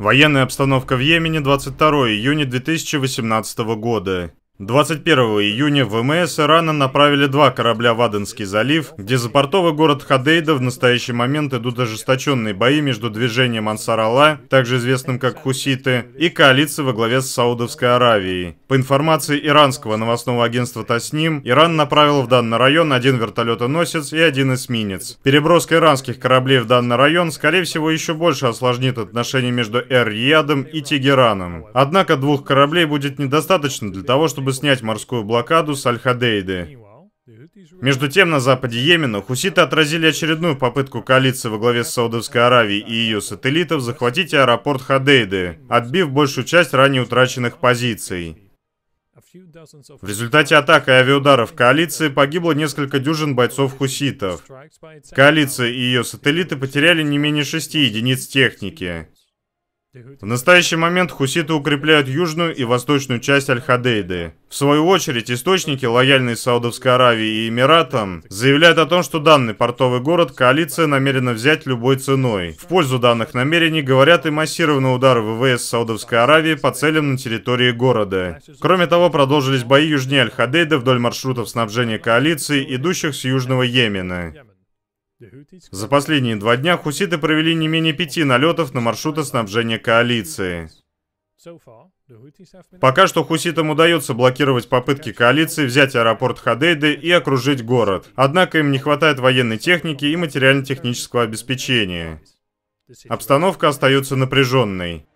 Военная обстановка в Йемене 22 июня 2018 года. 21 июня в ВМС Ирана направили два корабля в Аденский залив, где за портовый город Хадейда в настоящий момент идут ожесточенные бои между движением ансар также известным как Хуситы, и коалицией во главе с Саудовской Аравией. По информации иранского новостного агентства Тасним, Иран направил в данный район один вертолетоносец и один эсминец. Переброска иранских кораблей в данный район, скорее всего, еще больше осложнит отношения между Эр-Риядом и Тегераном. Однако двух кораблей будет недостаточно для того, чтобы чтобы снять морскую блокаду с Аль-Хадейды. Между тем, на западе Йемена хуситы отразили очередную попытку коалиции во главе с Саудовской Аравией и ее сателлитов захватить аэропорт Хадейды, отбив большую часть ранее утраченных позиций. В результате атак и авиаударов коалиции погибло несколько дюжин бойцов хуситов. Коалиция и ее сателлиты потеряли не менее шести единиц техники. В настоящий момент хуситы укрепляют южную и восточную часть Аль-Хадейды. В свою очередь, источники, лояльные Саудовской Аравии и Эмиратам, заявляют о том, что данный портовый город коалиция намерена взять любой ценой. В пользу данных намерений говорят и массированные удары ВВС Саудовской Аравии по целям на территории города. Кроме того, продолжились бои южнее Аль-Хадейды вдоль маршрутов снабжения коалиции, идущих с южного Йемена. За последние два дня хуситы провели не менее пяти налетов на маршруты снабжения коалиции. Пока что хуситам удается блокировать попытки коалиции взять аэропорт Хадейды и окружить город. Однако им не хватает военной техники и материально-технического обеспечения. Обстановка остается напряженной.